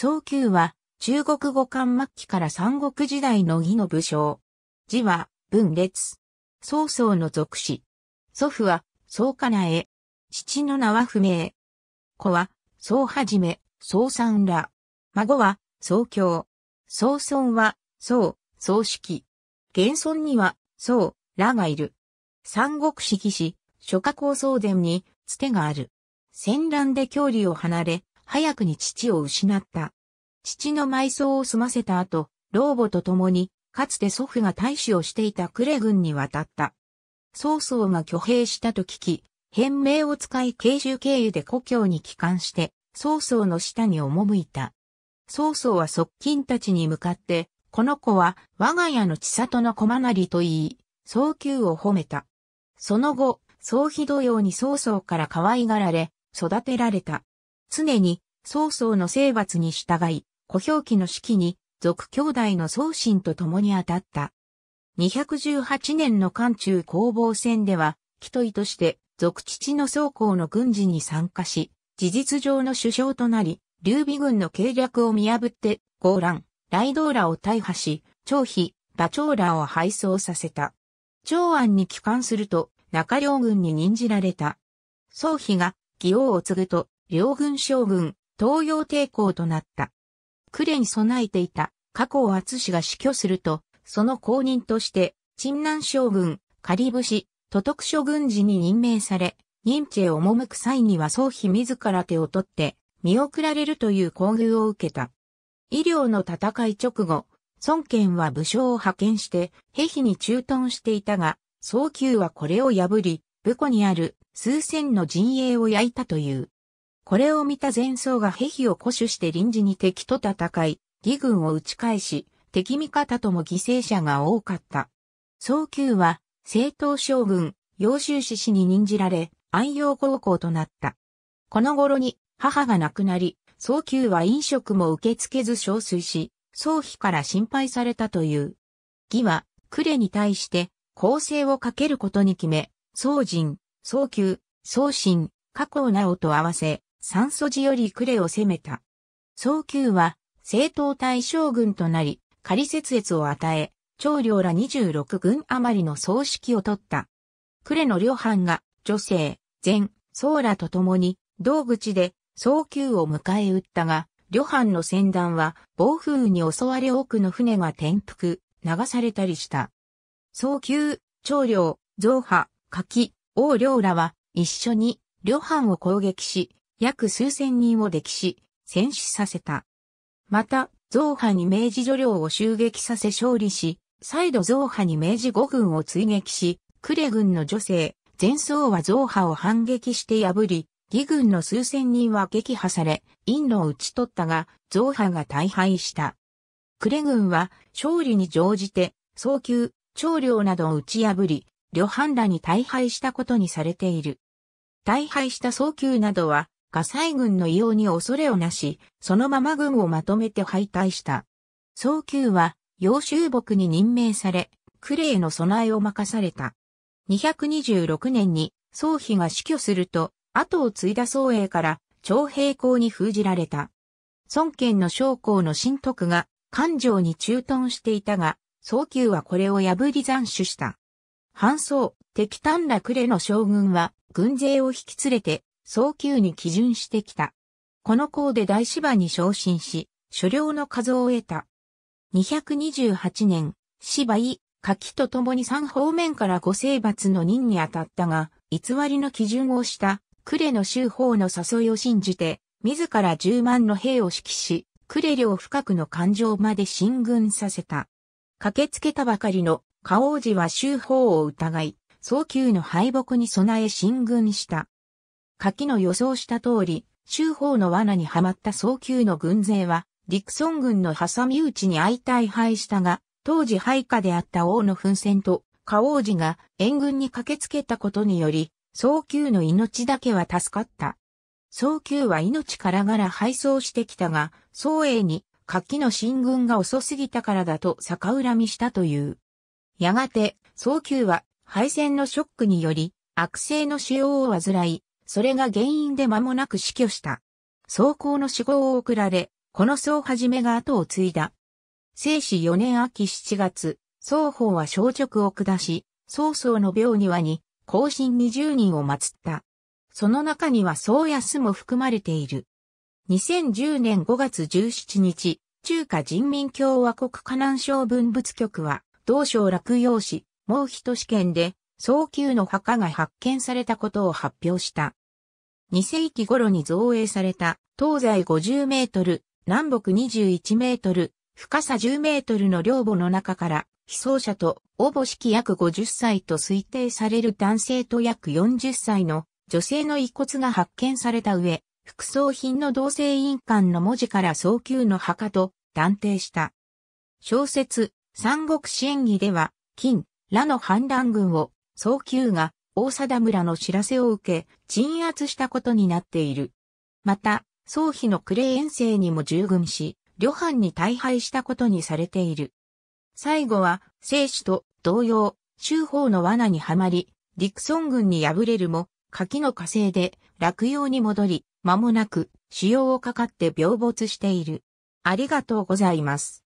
早久は、中国語漢末期から三国時代の義の武将。字は、文列。曹操の属子。祖父は、曹かなえ。父の名は不明。子は、曹はじめ、曹三ら。孫は、曹教。曹孫は、曹、曹式。現孫には、曹、らがいる。三国志義士、諸家高僧伝に、つてがある。戦乱で郷里を離れ、早くに父を失った。父の埋葬を済ませた後、老母と共に、かつて祖父が大使をしていたクレ軍に渡った。曹操が挙兵したと聞き、変名を使い慶州経由で故郷に帰還して、曹操の下に赴いた。曹操は側近たちに向かって、この子は我が家の千里の駒なりと言い、早急を褒めた。その後、曹妃同様に曹操から可愛がられ、育てられた。常に曹操の征伐に従い、小表記の式に、族兄弟の宗親と共に当たった。218年の関中攻防戦では、木戸として、族父の宗公の軍事に参加し、事実上の首相となり、劉備軍の計略を見破って、強乱、雷道らを大破し、張飛、馬長らを敗走させた。長安に帰還すると、中両軍に任じられた。宗妃が、義王を継ぐと、両軍将軍、東洋抵抗となった。呉に備えていた加工厚氏が死去すると、その後任として、鎮南将軍、狩士、都督諸軍事に任命され、任地へ赴く際には総妃自ら手を取って、見送られるという厚遇を受けた。医療の戦い直後、孫権は武将を派遣して、兵費に駐屯していたが、早急はこれを破り、武庫にある数千の陣営を焼いたという。これを見た前奏が兵費を固守して臨時に敵と戦い、義軍を打ち返し、敵味方とも犠牲者が多かった。早急は、正党将軍、楊州志氏に任じられ、愛用高校となった。この頃に、母が亡くなり、早急は飲食も受け付けず憔悴し、早期から心配されたという。義は、呉に対して、攻勢をかけることに決め、宋人、早急、宋信、過去なおと合わせ、三素寺より呉を攻めた。早急は、正統大将軍となり、仮設越を与え、長領ら26軍余りの葬式を取った。呉の両藩が、女性、前、僧らと共に、道口で、早急を迎え撃ったが、旅藩の船団は暴風雨に襲われ多くの船が転覆、流されたりした。早急、長領、増派、柿、王領らは一緒に旅藩を攻撃し、約数千人を歴史、戦死させた。また、増派に明治女領を襲撃させ勝利し、再度増派に明治五軍を追撃し、呉軍の女性、前僧は増派を反撃して破り、義軍の数千人は撃破され、陰路を討ち取ったが、増派が大敗した。呉軍は勝利に乗じて、早急、長領などを打ち破り、旅藩らに大敗したことにされている。大敗した早急などは、火災軍の異様に恐れをなし、そのまま軍をまとめて敗退した。早急は、楊州牧に任命され、クレイの備えを任された。226年に、総妃が死去すると、後を継いだ総英から、徴兵校に封じられた。孫権の将校の新徳が、官城に駐屯していたが、早急はこれを破り斬首した。反宋、敵短ら呉の将軍は、軍勢を引き連れて、早急に基準してきた。この項で大芝に昇進し、所領の数を得た。228年、芝居、柿と共に三方面から五聖罰の任に当たったが、偽りの基準をした、呉の州法の誘いを信じて、自ら10万の兵を指揮し、呉領深くの感情まで進軍させた。駆けつけたばかりの、嘉王子は州法を疑い、早急の敗北に備え進軍した。柿の予想した通り、州法の罠にはまった早急の軍勢は、ディクソン軍の挟み撃ちに相対敗したが、当時配下であった王の奮戦と、下王子が援軍に駆けつけたことにより、早急の命だけは助かった。早急は命からがら敗走してきたが、総英に柿の進軍が遅すぎたからだと逆恨みしたという。やがて、早急は敗戦のショックにより、悪性の腫瘍を患い、それが原因で間もなく死去した。走行の死亡を送られ、この総はじめが後を継いだ。生死4年秋7月、双方は消直を下し、曹操の病庭に、後進20人を祀った。その中には宗安も含まれている。2010年5月17日、中華人民共和国河南省文物局は、同省落葉市、毛人試験で、早急の墓が発見されたことを発表した。2世紀頃に造営された東西50メートル、南北21メートル、深さ10メートルの両母の中から、被葬者と、おぼしき約50歳と推定される男性と約40歳の女性の遺骨が発見された上、副葬品の同性印鑑の文字から早急の墓と断定した。小説、三国志演義では、金、羅の反乱軍を、早急が、大貞村の知らせを受け、鎮圧したことになっている。また、宗妃のクレ遠征にも従軍し、旅藩に大敗したことにされている。最後は、聖子と同様、州法の罠にはまり、ディクソン軍に敗れるも、柿の火星で落葉に戻り、間もなく、使用をかかって病没している。ありがとうございます。